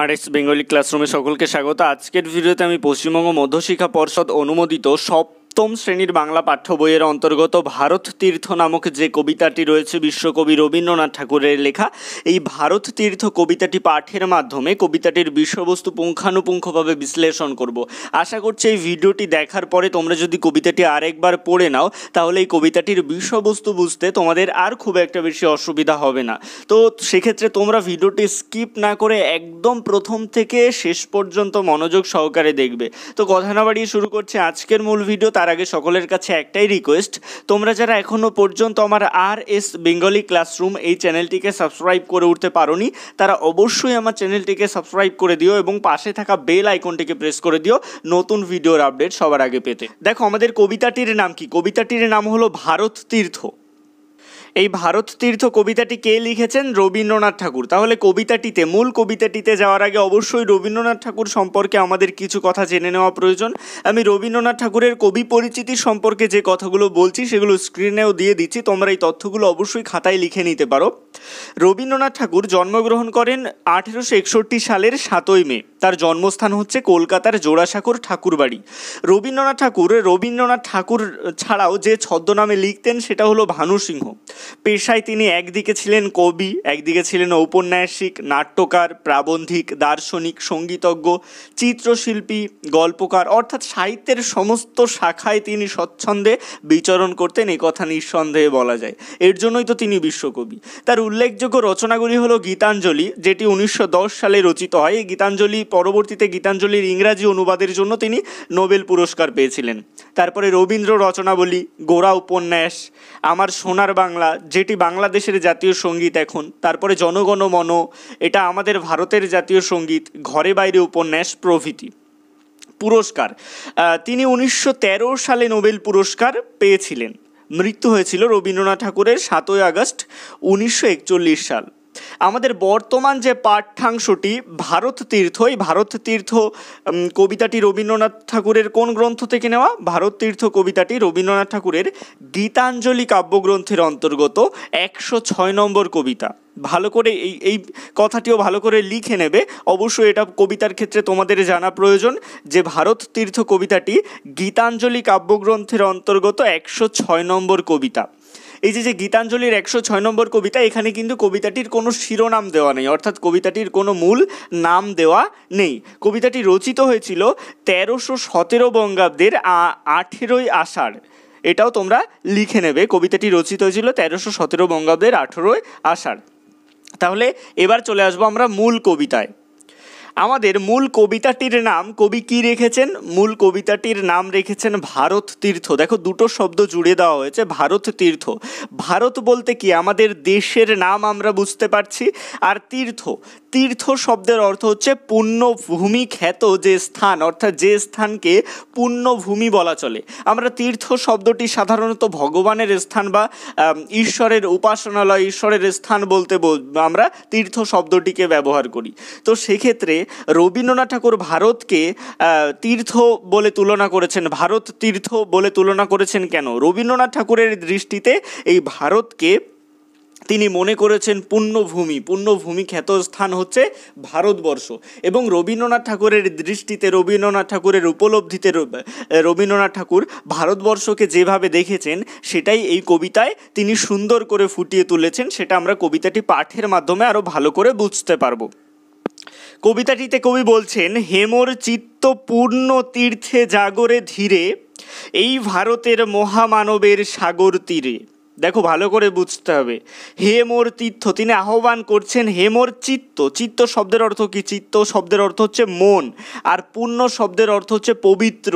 আর S Bengali ক্লাসরুমে সকলকে স্বাগত আজকের ভিডিওতে আমি পশ্চিমবঙ্গ মধ্যশিক্ষা পর্ষদ অনুমোদিত সব সপ্তম শ্রেণীর বাংলা পাঠ্য বইয়ের অন্তর্গত ভারত তীর্থ নামক যে কবিতাটি রয়েছে বিশ্বকবি রবীন্দ্রনাথ ঠাকুরের লেখা এই ভারত তীর্থ কবিতাটি পাঠের মাধ্যমে কবিতাটির বিষয়বস্তু পুঙ্খানুপুঙ্খভাবে বিশ্লেষণ করব আশা করছি এই ভিডিওটি দেখার পরে তোমরা যদি কবিতাটি আরেকবার পড়ে নাও তাহলে এই কবিতাটির বিষয়বস্তু বুঝতে তোমাদের আর খুব একটা বেশি অসুবিধা হবে না তো সেক্ষেত্রে তোমরা ভিডিওটি স্কিপ না করে একদম প্রথম থেকে শেষ পর্যন্ত মনোযোগ সহকারে দেখবে তো কথা না বাড়িয়ে শুরু করছে আজকের মূল ভিডিও তার তার আগে সকলের কাছে একটাই রিকোয়েস্ট তোমরা যারা এখনও পর্যন্ত আমার আর এস বেঙ্গলি ক্লাসরুম এই চ্যানেলটিকে সাবস্ক্রাইব করে উঠতে পারোনি তারা অবশ্যই আমার চ্যানেলটিকে সাবস্ক্রাইব করে দিও এবং পাশে থাকা বেল আইকনটিকে প্রেস করে দিও নতুন ভিডিওর আপডেট সবার আগে পেতে দেখো আমাদের কবিতাটির নাম কি কবিতাটির নাম হলো ভারত তীর্থ এই ভারত তীর্থ কবিতাটি কে লিখেছেন রবীন্দ্রনাথ ঠাকুর তাহলে কবিতাটিতে মূল কবিতাটিতে যাওয়ার আগে অবশ্যই রবীন্দ্রনাথ ঠাকুর সম্পর্কে আমাদের কিছু কথা জেনে নেওয়া প্রয়োজন আমি রবীন্দ্রনাথ ঠাকুরের কবি পরিচিতি সম্পর্কে যে কথাগুলো বলছি সেগুলো স্ক্রিনেও দিয়ে দিচ্ছি তোমরা এই তথ্যগুলো অবশ্যই খাতায় লিখে নিতে পারো রবীন্দ্রনাথ ঠাকুর জন্মগ্রহণ করেন আঠেরোশো একষট্টি সালের সাতই মে তার জন্মস্থান হচ্ছে কলকাতার জোড়াসাঁকোর ঠাকুরবাড়ি রবীন্দ্রনাথ ঠাকুর রবীন্দ্রনাথ ঠাকুর ছাড়াও যে ছদ্মনামে লিখতেন সেটা হলো ভানু সিংহ পেশায় তিনি একদিকে ছিলেন কবি একদিকে ছিলেন ঔপন্যাসিক নাট্যকার প্রাবন্ধিক দার্শনিক সঙ্গীতজ্ঞ চিত্রশিল্পী গল্পকার অর্থাৎ সাহিত্যের সমস্ত শাখায় তিনি স্বচ্ছন্দে বিচরণ করতেন এ কথা নিঃসন্দেহে বলা যায় এর জন্যই তো তিনি বিশ্বকবি তার উল্লেখযোগ্য রচনাগুলি হলো গীতাঞ্জলি যেটি উনিশশো সালে রচিত হয় এই গীতাঞ্জলি পরবর্তীতে গীতাঞ্জলির ইংরাজি অনুবাদের জন্য তিনি নোবেল পুরস্কার পেয়েছিলেন তারপরে রবীন্দ্র রচনাবলী গোড়া উপন্যাস আমার সোনার বাংলা যেটি বাংলাদেশের জাতীয় সঙ্গীত এখন তারপরে জনগণ মন এটা আমাদের ভারতের জাতীয় সঙ্গীত ঘরে বাইরে উপন্যাস প্রভৃতি পুরস্কার তিনি উনিশশো সালে নোবেল পুরস্কার পেয়েছিলেন মৃত্যু হয়েছিল রবীন্দ্রনাথ ঠাকুরের সাতই আগস্ট উনিশশো সাল আমাদের বর্তমান যে পাঠ্যাংশটি ভারত তীর্থ এই ভারত তীর্থ কবিতাটি রবীন্দ্রনাথ ঠাকুরের কোন গ্রন্থ থেকে নেওয়া ভারত তীর্থ কবিতাটি রবীন্দ্রনাথ ঠাকুরের গীতাঞ্জলি কাব্যগ্রন্থের অন্তর্গত একশো ছয় নম্বর কবিতা ভালো করে এই এই কথাটিও ভালো করে লিখে নেবে অবশ্যই এটা কবিতার ক্ষেত্রে তোমাদের জানা প্রয়োজন যে ভারত তীর্থ কবিতাটি গীতাঞ্জলি কাব্যগ্রন্থের অন্তর্গত একশো ছয় নম্বর কবিতা এই যে যে গীতাঞ্জলির একশো ছয় নম্বর কবিতা এখানে কিন্তু কবিতাটির কোনো শিরোনাম দেওয়া নেই অর্থাৎ কবিতাটির কোনো মূল নাম দেওয়া নেই কবিতাটি রচিত হয়েছিল তেরোশো সতেরো বঙ্গাব্দের আঠেরোই আষাঢ় এটাও তোমরা লিখে নেবে কবিতাটি রচিত হয়েছিল তেরোশো সতেরো বঙ্গাব্দের আঠেরোই আষাঢ় তাহলে এবার চলে আসবো আমরা মূল কবিতায় আমাদের মূল কবিতাটির নাম কবি কি রেখেছেন মূল কবিতাটির নাম রেখেছেন ভারত তীর্থ দেখো দুটো শব্দ জুড়ে দেওয়া হয়েছে ভারত তীর্থ ভারত বলতে কি আমাদের দেশের নাম আমরা বুঝতে পারছি আর তীর্থ তীর্থ শব্দের অর্থ হচ্ছে পুণ্যভূমি খ্যাত যে স্থান অর্থাৎ যে স্থানকে পুণ্যভূমি বলা চলে আমরা তীর্থ শব্দটি সাধারণত ভগবানের স্থান বা ঈশ্বরের উপাসনালয় ঈশ্বরের স্থান বলতে আমরা তীর্থ শব্দটিকে ব্যবহার করি তো সেক্ষেত্রে রবীন্দ্রনাথ ঠাকুর ভারতকে তীর্থ বলে তুলনা করেছেন ভারত তীর্থ বলে তুলনা করেছেন কেন রবীন্দ্রনাথ ঠাকুরের দৃষ্টিতে এই ভারতকে তিনি মনে করেছেন পুণ্যভূমি পুণ্যভূমি খ্যাত স্থান হচ্ছে ভারতবর্ষ এবং রবীন্দ্রনাথ ঠাকুরের দৃষ্টিতে রবীন্দ্রনাথ ঠাকুরের উপলব্ধিতে রবীন্দ্রনাথ ঠাকুর ভারতবর্ষকে যেভাবে দেখেছেন সেটাই এই কবিতায় তিনি সুন্দর করে ফুটিয়ে তুলেছেন সেটা আমরা কবিতাটি পাঠের মাধ্যমে আরও ভালো করে বুঝতে পারবো কবিতাটিতে কবি বলছেন হেমর চিত্ত পূর্ণ তীর্থে জাগরে ধীরে এই ভারতের মহামানবের সাগর তীরে দেখো ভালো করে বুঝতে হবে হে মোর তীর্থ তিনি আহ্বান করছেন হে মোর চিত্ত চিত্ত শব্দের অর্থ কি চিত্ত শব্দের অর্থ হচ্ছে মন আর পূর্ণ শব্দের অর্থ হচ্ছে পবিত্র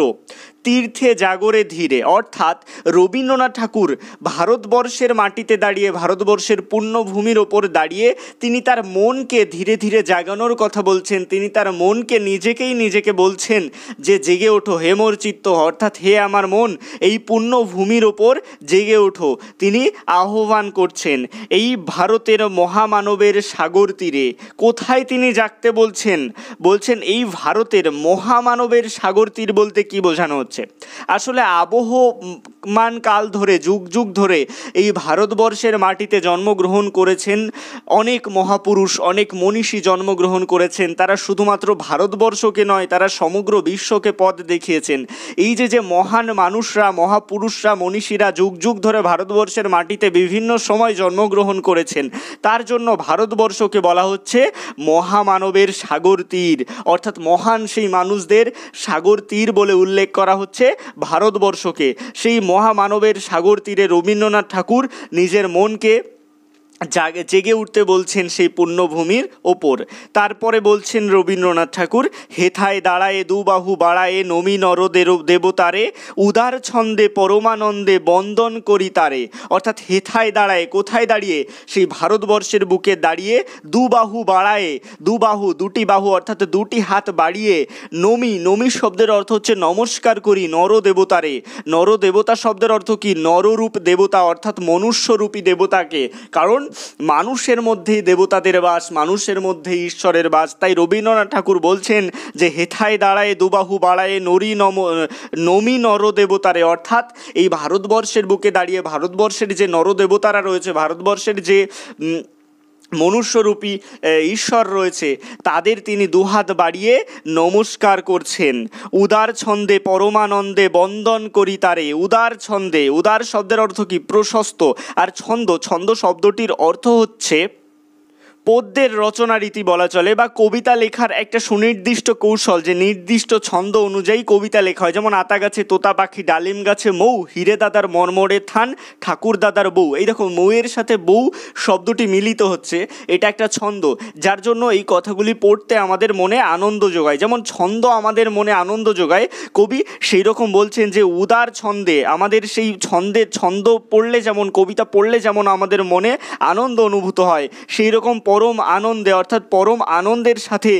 তীর্থে জাগরে ধীরে অর্থাৎ রবীন্দ্রনাথ ঠাকুর ভারতবর্ষের মাটিতে দাঁড়িয়ে ভারতবর্ষের পূর্ণভূমির ওপর দাঁড়িয়ে তিনি তার মনকে ধীরে ধীরে জাগানোর কথা বলছেন তিনি তার মনকে নিজেকেই নিজেকে বলছেন যে জেগে ওঠো হে মোর চিত্ত অর্থাৎ হে আমার মন এই পূর্ণভূমির ওপর জেগে ওঠো তিনি আহ্বান করছেন এই ভারতের মহামানবের সাগর তীরে কোথায় তিনি জাগতে বলছেন বলছেন এই ভারতের মহামানবের সাগর তীর বলতে কি বোঝানো así su মান কাল ধরে যুগ যুগ ধরে এই ভারতবর্ষের মাটিতে জন্মগ্রহণ করেছেন অনেক মহাপুরুষ অনেক মনীষী জন্মগ্রহণ করেছেন তারা শুধুমাত্র ভারতবর্ষকে নয় তারা সমগ্র বিশ্বকে পথ দেখিয়েছেন এই যে যে মহান মানুষরা মহাপুরুষরা মনীষীরা যুগ যুগ ধরে ভারতবর্ষের মাটিতে বিভিন্ন সময় জন্মগ্রহণ করেছেন তার জন্য ভারতবর্ষকে বলা হচ্ছে মহামানবের সাগর তীর অর্থাৎ মহান সেই মানুষদের সাগর তীর বলে উল্লেখ করা হচ্ছে ভারতবর্ষকে সেই মহামানবের সাগর তীরে রবীন্দ্রনাথ ঠাকুর নিজের মনকে জাগে জেগে উঠতে বলছেন সেই পূর্ণভূমির ওপর তারপরে বলছেন রবীন্দ্রনাথ ঠাকুর হেথায় দাঁড়ায়ে দুবাহু বাড়ায়ে নমি নর দেবতারে উদার ছন্দে পরমানন্দে বন্দন করি তারে অর্থাৎ হেথায় দাঁড়ায় কোথায় দাঁড়িয়ে সেই ভারতবর্ষের বুকে দাঁড়িয়ে দুবাহু বাড়ায়ে দুবাহু দুটি বাহু অর্থাৎ দুটি হাত বাড়িয়ে নমি নমি শব্দের অর্থ হচ্ছে নমস্কার করি নরদেবতারে নরদেবতা শব্দের অর্থ কি নররূপ দেবতা অর্থাৎ মনুষ্যরূপী দেবতাকে কারণ মানুষের মধ্যেই দেবতাদের বাস মানুষের মধ্যে ঈশ্বরের বাস তাই রবীন্দ্রনাথ ঠাকুর বলছেন যে হেথায় দাঁড়ায় দুবাহু বাড়ায় নরি নম নমি নর দেবতারে অর্থাৎ এই ভারতবর্ষের বুকে দাঁড়িয়ে ভারতবর্ষের যে নরদেবতারা রয়েছে ভারতবর্ষের যে মনুষ্যরূপী ঈশ্বর রয়েছে তাদের তিনি দুহাত বাড়িয়ে নমস্কার করছেন উদার ছন্দে পরমানন্দে বন্দন করি তারে উদার ছন্দে উদার শব্দের অর্থ কি প্রশস্ত আর ছন্দ ছন্দ শব্দটির অর্থ হচ্ছে পদ্যের রচনা রীতি বলা চলে বা কবিতা লেখার একটা সুনির্দিষ্ট কৌশল যে নির্দিষ্ট ছন্দ অনুযায়ী কবিতা লেখা হয় যেমন আতা গাছে তোতা পাখি ডালিম গাছে মৌ হিরে দাদার মর্মরে থান ঠাকুর দাদার বউ এই দেখো মৌয়ের সাথে বউ শব্দটি মিলিত হচ্ছে এটা একটা ছন্দ যার জন্য এই কথাগুলি পড়তে আমাদের মনে আনন্দ যোগায় যেমন ছন্দ আমাদের মনে আনন্দ যোগায় কবি সেই রকম বলছেন যে উদার ছন্দে আমাদের সেই ছন্দে ছন্দ পড়লে যেমন কবিতা পড়লে যেমন আমাদের মনে আনন্দ অনুভূত হয় সেই রকম পর পরম আনন্দে অর্থাৎ পরম আনন্দের সাথে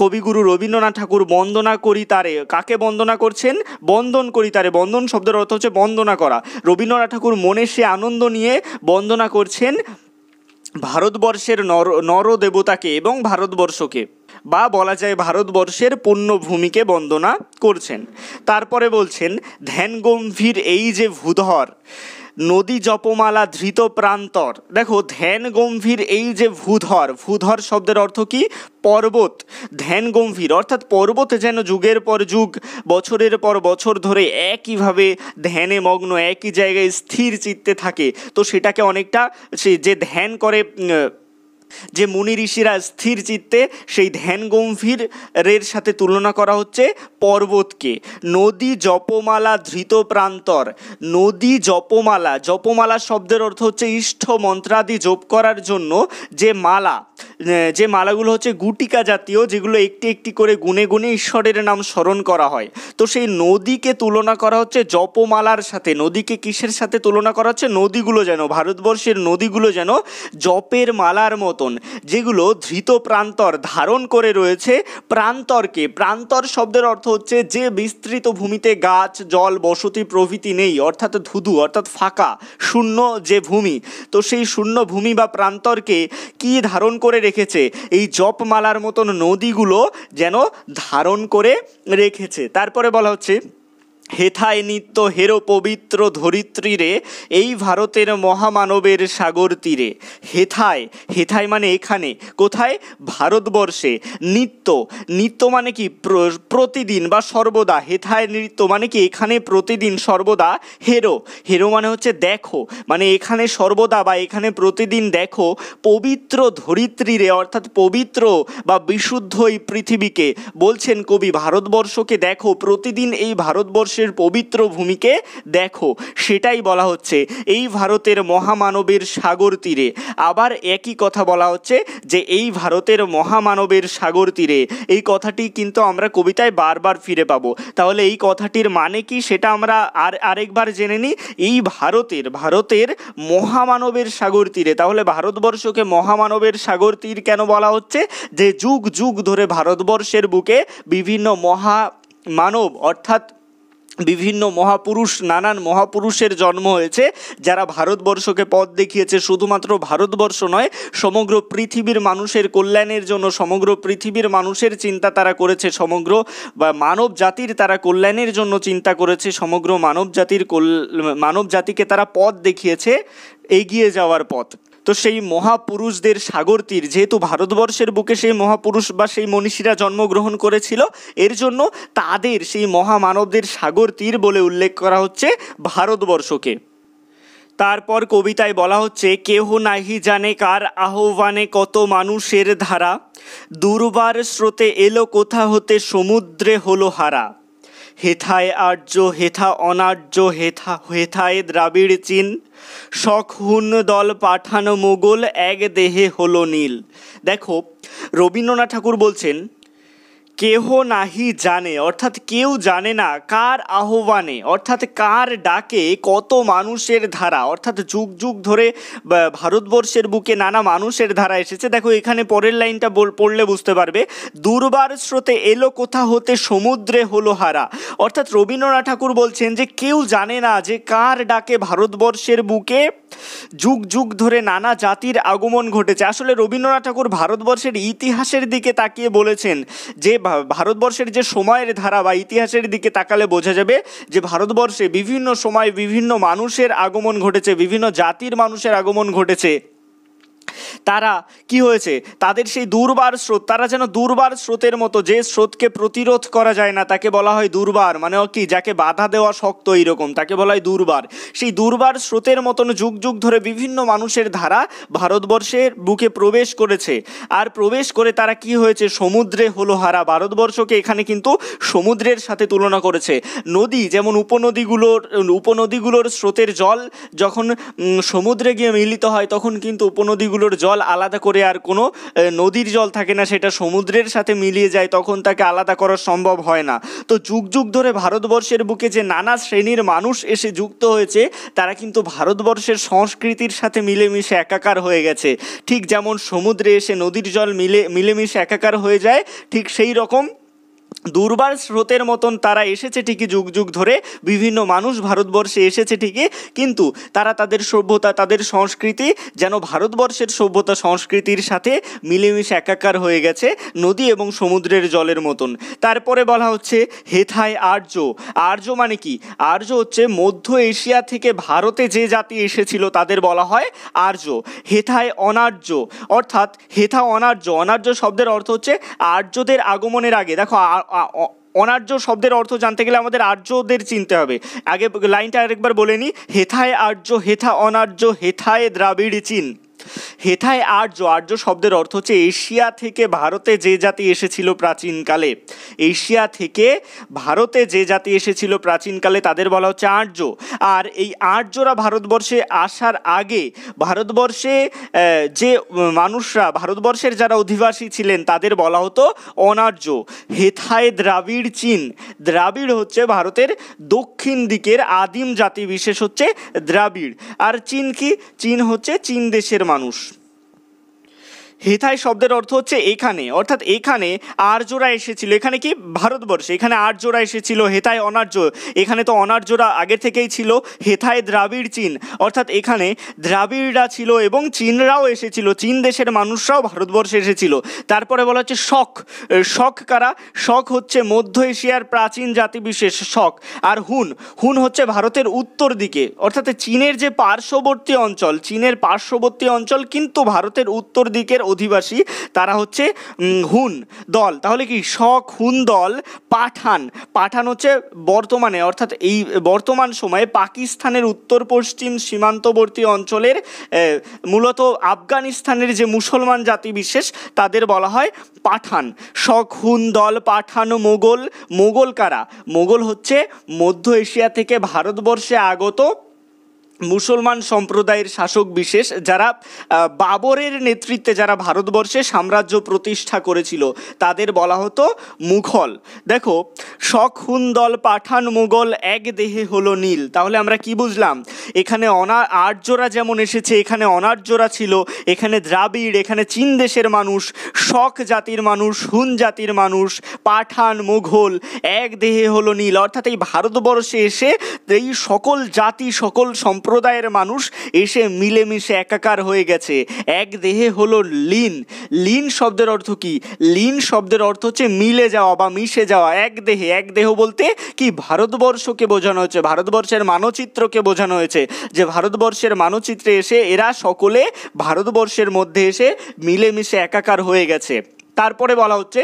কবিগুরু রবীন্দ্রনাথ ঠাকুর বন্দনা করি তারে কাকে বন্দনা করছেন বন্দন করি তারে বন্দন শব্দের অর্থ হচ্ছে বন্দনা করা রবীন্দ্রনাথ ঠাকুর মনে সে আনন্দ নিয়ে বন্দনা করছেন ভারতবর্ষের নর নরদেবতাকে এবং ভারতবর্ষকে বা বলা যায় ভারতবর্ষের পুণ্যভূমিকে বন্দনা করছেন তারপরে বলছেন ধ্যান গম্ভীর এই যে ভূধর নদী জপমালা ধৃত প্রান্তর দেখো ধ্যান গম্ভীর এই যে ভূধর ভূধর শব্দের অর্থ কি পর্বত ধ্যান গম্ভীর অর্থাৎ পর্বত যেন যুগের পর যুগ বছরের পর বছর ধরে একইভাবে ধ্যানে মগ্ন একই জায়গায় স্থির চিত্তে থাকে তো সেটাকে অনেকটা সে যে ধ্যান করে যে মুনি ঋষিরা স্থির চিত্তে সেই ধ্যান গম্ভীরের সাথে তুলনা করা হচ্ছে পর্বতকে নদী জপমালা ধৃত প্রান্তর নদী জপমালা জপমালা শব্দের অর্থ হচ্ছে ইষ্ঠ মন্ত্রাদি জপ করার জন্য যে মালা যে মালাগুলো হচ্ছে গুটিকা জাতীয় যেগুলো একটি একটি করে গুনে গুনে ঈশ্বরের নাম স্মরণ করা হয় তো সেই নদীকে তুলনা করা হচ্ছে জপমালার সাথে নদীকে কিসের সাথে তুলনা করা হচ্ছে নদীগুলো যেন ভারতবর্ষের নদীগুলো যেন জপের মালার মতন যেগুলো ধৃত প্রান্তর ধারণ করে রয়েছে প্রান্তরকে প্রান্তর শব্দের অর্থ হচ্ছে যে বিস্তৃত ভূমিতে গাছ জল বসতি প্রভৃতি নেই অর্থাৎ ধুধু অর্থাৎ ফাঁকা শূন্য যে ভূমি তো সেই শূন্য ভূমি বা প্রান্তরকে কি ধারণ করে রেখেছে এই জপমালার মতন নদীগুলো যেন ধারণ করে রেখেছে তারপরে বলা হচ্ছে হেথায় নিত্য হেরো পবিত্র ধরিত্রীরে এই ভারতের মহামানবের সাগর তীরে হেথায় হেথায় মানে এখানে কোথায় ভারতবর্ষে নিত্য নিত্য মানে কি প্রতিদিন বা সর্বদা হেথায় নৃত্য মানে কি এখানে প্রতিদিন সর্বদা হেরো হেরো মানে হচ্ছে দেখো মানে এখানে সর্বদা বা এখানে প্রতিদিন দেখো পবিত্র ধরিত্রীরে অর্থাৎ পবিত্র বা বিশুদ্ধ এই পৃথিবীকে বলছেন কবি ভারতবর্ষকে দেখো প্রতিদিন এই ভারতবর্ষে ভারতবর্ষের পবিত্র ভূমিকে দেখো সেটাই বলা হচ্ছে এই ভারতের মহামানবের সাগর তীরে আবার একই কথা বলা হচ্ছে যে এই ভারতের মহামানবের সাগর তীরে এই কথাটি কিন্তু আমরা কবিতায় বারবার ফিরে পাবো তাহলে এই কথাটির মানে কি সেটা আমরা আর আরেকবার জেনে নিই এই ভারতের ভারতের মহামানবের সাগর তীরে তাহলে ভারতবর্ষকে মহামানবের সাগর তীর কেন বলা হচ্ছে যে যুগ যুগ ধরে ভারতবর্ষের বুকে বিভিন্ন মহা মানব অর্থাৎ বিভিন্ন মহাপুরুষ নানান মহাপুরুষের জন্ম হয়েছে যারা ভারতবর্ষকে পথ দেখিয়েছে শুধুমাত্র ভারতবর্ষ নয় সমগ্র পৃথিবীর মানুষের কল্যাণের জন্য সমগ্র পৃথিবীর মানুষের চিন্তা তারা করেছে সমগ্র বা মানব জাতির তারা কল্যাণের জন্য চিন্তা করেছে সমগ্র মানব জাতির মানব জাতিকে তারা পথ দেখিয়েছে এগিয়ে যাওয়ার পথ তো সেই মহাপুরুষদের সাগর তীর যেহেতু ভারতবর্ষের বুকে সেই মহাপুরুষ বা সেই মনীষীরা জন্মগ্রহণ করেছিল এর জন্য তাদের সেই মহামানবদের সাগর তীর বলে উল্লেখ করা হচ্ছে ভারতবর্ষকে তারপর কবিতায় বলা হচ্ছে কেহ নাহি জানে কার আহ্বানে কত মানুষের ধারা দুর্বার স্রোতে এলো কোথা হতে সমুদ্রে হলো হারা হেথায় আর্য হেথা অনার্য হেথা হেথায় দ্রাবিড় চীন শখহুন দল পাঠানো মোগল এক দেহে হলো নীল দেখো রবীন্দ্রনাথ ঠাকুর বলছেন কেহ নাহি জানে অর্থাৎ কেউ জানে না কার আহ্বানে অর্থাৎ কার ডাকে কত মানুষের ধারা অর্থাৎ যুগ যুগ ধরে ভারতবর্ষের বুকে নানা মানুষের ধারা এসেছে দেখো এখানে পরের লাইনটা পড়লে বুঝতে পারবে দুর্বার স্রোতে এলো কোথা হতে সমুদ্রে হলো হারা অর্থাৎ রবীন্দ্রনাথ ঠাকুর বলছেন যে কেউ জানে না যে কার ডাকে ভারতবর্ষের বুকে যুগ যুগ ধরে নানা জাতির আগমন ঘটেছে আসলে রবীন্দ্রনাথ ঠাকুর ভারতবর্ষের ইতিহাসের দিকে তাকিয়ে বলেছেন যে ভারতবর্ষের যে সময়ের ধারা বা ইতিহাসের দিকে তাকালে বোঝা যাবে যে ভারতবর্ষে বিভিন্ন সময় বিভিন্ন মানুষের আগমন ঘটেছে বিভিন্ন জাতির মানুষের আগমন ঘটেছে তারা কি হয়েছে তাদের সেই দুর্বার স্রোত তারা যেন দুর্বার স্রোতের মতো যে স্রোতকে প্রতিরোধ করা যায় না তাকে বলা হয় দুর্বার মানে কি যাকে বাধা দেওয়া শক্ত এইরকম তাকে বলা হয় দুর্বার সেই দুর্বার স্রোতের মতন যুগ যুগ ধরে বিভিন্ন মানুষের ধারা ভারতবর্ষের বুকে প্রবেশ করেছে আর প্রবেশ করে তারা কি হয়েছে সমুদ্রে হলো হারা ভারতবর্ষকে এখানে কিন্তু সমুদ্রের সাথে তুলনা করেছে নদী যেমন উপনদীগুলোর উপনদীগুলোর স্রোতের জল যখন সমুদ্রে গিয়ে মিলিত হয় তখন কিন্তু উপনদীগুলো সেগুলোর জল আলাদা করে আর কোনো নদীর জল থাকে না সেটা সমুদ্রের সাথে মিলিয়ে যায় তখন তাকে আলাদা করা সম্ভব হয় না তো যুগ যুগ ধরে ভারতবর্ষের বুকে যে নানা শ্রেণীর মানুষ এসে যুক্ত হয়েছে তারা কিন্তু ভারতবর্ষের সংস্কৃতির সাথে মিলেমিশে একাকার হয়ে গেছে ঠিক যেমন সমুদ্রে এসে নদীর জল মিলে মিলেমিশে একাকার হয়ে যায় ঠিক সেই রকম দুর্বার স্রোতের মতন তারা এসেছে ঠিকই যুগ যুগ ধরে বিভিন্ন মানুষ ভারতবর্ষে এসেছে ঠিকই কিন্তু তারা তাদের সভ্যতা তাদের সংস্কৃতি যেন ভারতবর্ষের সভ্যতা সংস্কৃতির সাথে মিলেমিশে একাকার হয়ে গেছে নদী এবং সমুদ্রের জলের মতন তারপরে বলা হচ্ছে হেথায় আর্য আর্য মানে কি আর্য হচ্ছে মধ্য এশিয়া থেকে ভারতে যে জাতি এসেছিল তাদের বলা হয় আর্য হেথায় অনার্য অর্থাৎ হেথা অনার্য অনার্য শব্দের অর্থ হচ্ছে আর্যদের আগমনের আগে দেখো অনার্য শব্দের অর্থ জানতে গেলে আমাদের আর্যদের চিনতে হবে আগে লাইনটা আরেকবার বলে নিই হেথায় আর্য হেথা অনার্য হেথায় দ্রাবিড় চিন হেথায় আর্য আর্য শব্দের অর্থ হচ্ছে এশিয়া থেকে ভারতে যে জাতি এসেছিল প্রাচীনকালে এশিয়া থেকে ভারতে যে জাতি এসেছিল প্রাচীনকালে তাদের বলা হচ্ছে আর্য আর এই আর্যরা ভারতবর্ষে আসার আগে ভারতবর্ষে যে মানুষরা ভারতবর্ষের যারা অধিবাসী ছিলেন তাদের বলা হতো অনার্য হেথায় দ্রাবিড় চীন দ্রাবিড় হচ্ছে ভারতের দক্ষিণ দিকের আদিম জাতি বিশেষ হচ্ছে দ্রাবিড় আর চীন কি চীন হচ্ছে চীন দেশের hermanos, হেথায় শব্দের অর্থ হচ্ছে এখানে অর্থাৎ এখানে আর্যরা এসেছিল এখানে কি ভারতবর্ষে এখানে আর্যরা এসেছিল হেথায় অনার্য এখানে তো অনার্যরা আগে থেকেই ছিল হেথায় দ্রাবিড় চীন অর্থাৎ এখানে দ্রাবিড়রা ছিল এবং চীনরাও এসেছিল চীন দেশের মানুষরাও ভারতবর্ষে এসেছিল তারপরে বলা হচ্ছে শখ শখ কারা শখ হচ্ছে মধ্য এশিয়ার প্রাচীন জাতিবিশেষ শখ আর হুন হুন হচ্ছে ভারতের উত্তর দিকে অর্থাৎ চীনের যে পার্শ্ববর্তী অঞ্চল চীনের পার্শ্ববর্তী অঞ্চল কিন্তু ভারতের উত্তর দিকের অধিবাসী তারা হচ্ছে হুন দল তাহলে কি শক হুন দল পাঠান পাঠান হচ্ছে বর্তমানে অর্থাৎ এই বর্তমান সময়ে পাকিস্তানের উত্তর পশ্চিম সীমান্তবর্তী অঞ্চলের মূলত আফগানিস্তানের যে মুসলমান জাতি বিশেষ তাদের বলা হয় পাঠান শক হুন দল পাঠান মোগল মোগল কারা মোগল হচ্ছে মধ্য এশিয়া থেকে ভারতবর্ষে আগত মুসলমান সম্প্রদায়ের শাসক বিশেষ যারা বাবরের নেতৃত্বে যারা ভারতবর্ষে সাম্রাজ্য প্রতিষ্ঠা করেছিল তাদের বলা হতো মুঘল দেখো শখুন দল পাঠান মুঘল এক দেহে হলো নীল তাহলে আমরা কি বুঝলাম এখানে অনা আর্যরা যেমন এসেছে এখানে অনার্যরা ছিল এখানে দ্রাবিড় এখানে চীন দেশের মানুষ শখ জাতির মানুষ হুন জাতির মানুষ পাঠান মুঘল এক দেহে হলো নীল অর্থাৎ এই ভারতবর্ষে এসে এই সকল জাতি সকল সম্প সম্প্রদায়ের মানুষ এসে মিলেমিশে একাকার হয়ে গেছে এক দেহে হলো লিন লিন শব্দের অর্থ কি লিন শব্দের অর্থ হচ্ছে মিলে যাওয়া বা মিশে যাওয়া এক দেহে এক দেহ বলতে কি ভারতবর্ষকে বোঝানো হয়েছে ভারতবর্ষের মানচিত্রকে বোঝানো হয়েছে যে ভারতবর্ষের মানচিত্রে এসে এরা সকলে ভারতবর্ষের মধ্যে এসে মিলেমিশে একাকার হয়ে গেছে তারপরে বলা হচ্ছে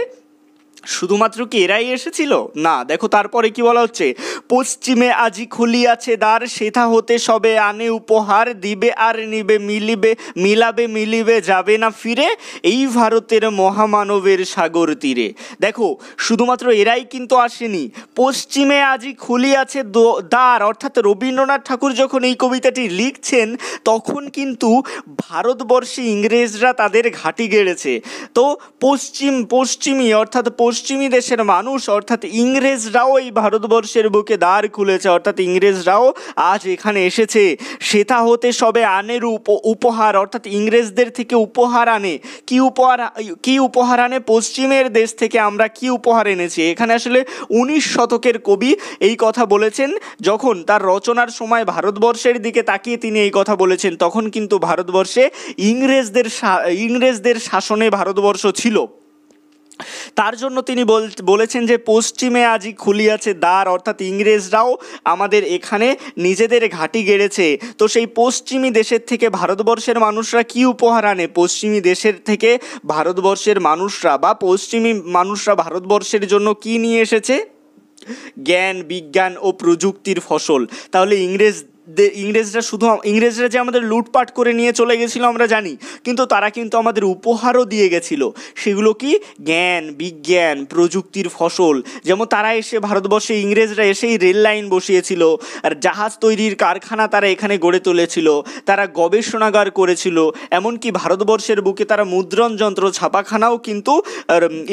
শুধুমাত্র কি এরাই এসেছিল না দেখো তারপরে কি বলা হচ্ছে পশ্চিমে আজি খুলিয়াছে দ্বার সেথা হতে সবে আনে উপহার দিবে আর নিবে মিলিবে মিলাবে মিলিবে যাবে না ফিরে এই ভারতের মহামানবের সাগর তীরে দেখো শুধুমাত্র এরাই কিন্তু আসেনি পশ্চিমে আজি খুলিয়াছে দ্বার অর্থাৎ রবীন্দ্রনাথ ঠাকুর যখন এই কবিতাটি লিখছেন তখন কিন্তু ভারতবর্ষে ইংরেজরা তাদের ঘাঁটি গেড়েছে তো পশ্চিম পশ্চিমী অর্থাৎ পশ্চিম পশ্চিমী দেশের মানুষ অর্থাৎ ইংরেজরাও এই ভারতবর্ষের বুকে দ্বার খুলেছে অর্থাৎ ইংরেজরাও আজ এখানে এসেছে শ্বেতা হতে সবে আনের উপহার অর্থাৎ ইংরেজদের থেকে উপহার আনে কি উপহার কি উপহার আনে পশ্চিমের দেশ থেকে আমরা কি উপহার এনেছি এখানে আসলে উনিশ শতকের কবি এই কথা বলেছেন যখন তার রচনার সময় ভারতবর্ষের দিকে তাকিয়ে তিনি এই কথা বলেছেন তখন কিন্তু ভারতবর্ষে ইংরেজদের ইংরেজদের শাসনে ভারতবর্ষ ছিল তার জন্য তিনি বলেছেন যে পশ্চিমে আজই খুলি আছে দ্বার অর্থাৎ ইংরেজরাও আমাদের এখানে নিজেদের ঘাঁটি গেড়েছে তো সেই পশ্চিমী দেশের থেকে ভারতবর্ষের মানুষরা কি উপহার আনে পশ্চিমী দেশের থেকে ভারতবর্ষের মানুষরা বা পশ্চিমী মানুষরা ভারতবর্ষের জন্য কি নিয়ে এসেছে জ্ঞান বিজ্ঞান ও প্রযুক্তির ফসল তাহলে ইংরেজ ইংরেজরা শুধু ইংরেজরা যে আমাদের লুটপাট করে নিয়ে চলে গেছিলো আমরা জানি কিন্তু তারা কিন্তু আমাদের উপহারও দিয়ে গেছিলো সেগুলো কি জ্ঞান বিজ্ঞান প্রযুক্তির ফসল যেমন তারা এসে ভারতবর্ষে ইংরেজরা এসেই রেল লাইন বসিয়েছিল আর জাহাজ তৈরির কারখানা তারা এখানে গড়ে তুলেছিল তারা গবেষণাগার করেছিল এমনকি ভারতবর্ষের বুকে তারা মুদ্রণ যন্ত্র ছাপাখানাও কিন্তু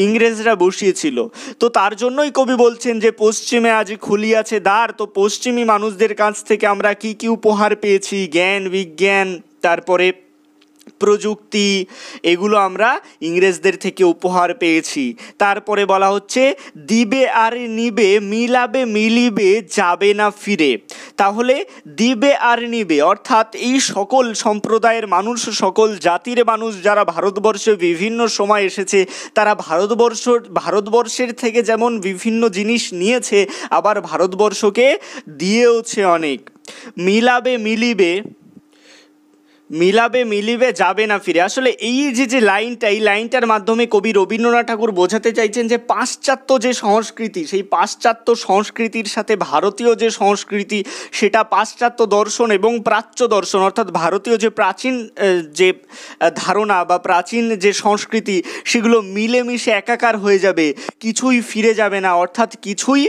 ইংরেজরা বসিয়েছিল তো তার জন্যই কবি বলছেন যে পশ্চিমে আজ খুলিয়াছে দ্বার তো পশ্চিমী মানুষদের কাছ থেকে আমরা কী কী উপহার পেয়েছি জ্ঞান বিজ্ঞান তারপরে প্রযুক্তি এগুলো আমরা ইংরেজদের থেকে উপহার পেয়েছি তারপরে বলা হচ্ছে দিবে আর নিবে মিলাবে মিলিবে যাবে না ফিরে তাহলে দিবে আর নিবে অর্থাৎ এই সকল সম্প্রদায়ের মানুষ সকল জাতির মানুষ যারা ভারতবর্ষে বিভিন্ন সময় এসেছে তারা ভারতবর্ষ ভারতবর্ষের থেকে যেমন বিভিন্ন জিনিস নিয়েছে আবার ভারতবর্ষকে দিয়েওছে অনেক मिला बे मिली बे মিলাবে মিলিবে যাবে না ফিরে আসলে এই যে যে লাইনটা এই লাইনটার মাধ্যমে কবি রবীন্দ্রনাথ ঠাকুর বোঝাতে চাইছেন যে পাশ্চাত্য যে সংস্কৃতি সেই পাশ্চাত্য সংস্কৃতির সাথে ভারতীয় যে সংস্কৃতি সেটা পাশ্চাত্য দর্শন এবং প্রাচ্য দর্শন অর্থাৎ ভারতীয় যে প্রাচীন যে ধারণা বা প্রাচীন যে সংস্কৃতি সেগুলো মিলেমিশে একাকার হয়ে যাবে কিছুই ফিরে যাবে না অর্থাৎ কিছুই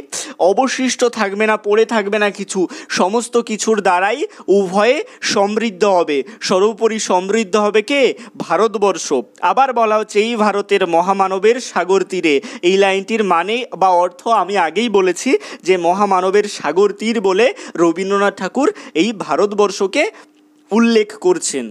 অবশিষ্ট থাকবে না পড়ে থাকবে না কিছু সমস্ত কিছুর দ্বারাই উভয়ে সমৃদ্ধ হবে সর্বোপরি সমৃদ্ধ হবে কে ভারতবর্ষ আবার বলা হচ্ছে এই ভারতের মহামানবের সাগর তীরে এই লাইনটির মানে বা অর্থ আমি আগেই বলেছি যে মহামানবের সাগর তীর বলে রবীন্দ্রনাথ ঠাকুর এই ভারতবর্ষকে উল্লেখ করছেন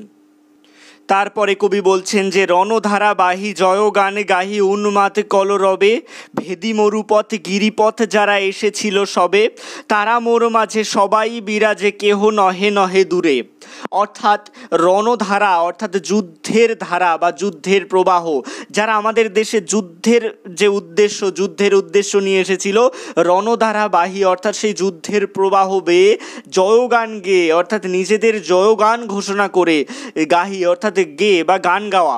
তারপরে কবি বলছেন যে রণধারা বাহি জয় গান গাহি উন্মাদ কলরবে ভেদি মরুপথ গিরিপথ যারা এসেছিল সবে তারা মোর মাঝে সবাই বিরাজে কেহ নহে নহে দূরে অর্থাৎ রণধারা অর্থাৎ যুদ্ধের ধারা বা যুদ্ধের প্রবাহ যারা আমাদের দেশে যুদ্ধের যে উদ্দেশ্য যুদ্ধের উদ্দেশ্য নিয়ে এসেছিল রণধারা বাহি অর্থাৎ সেই যুদ্ধের প্রবাহ বেয়ে জয়গান গেয়ে অর্থাৎ নিজেদের জয়গান ঘোষণা করে গাহি অর্থাৎ সাথে গেয়ে বা গান গাওয়া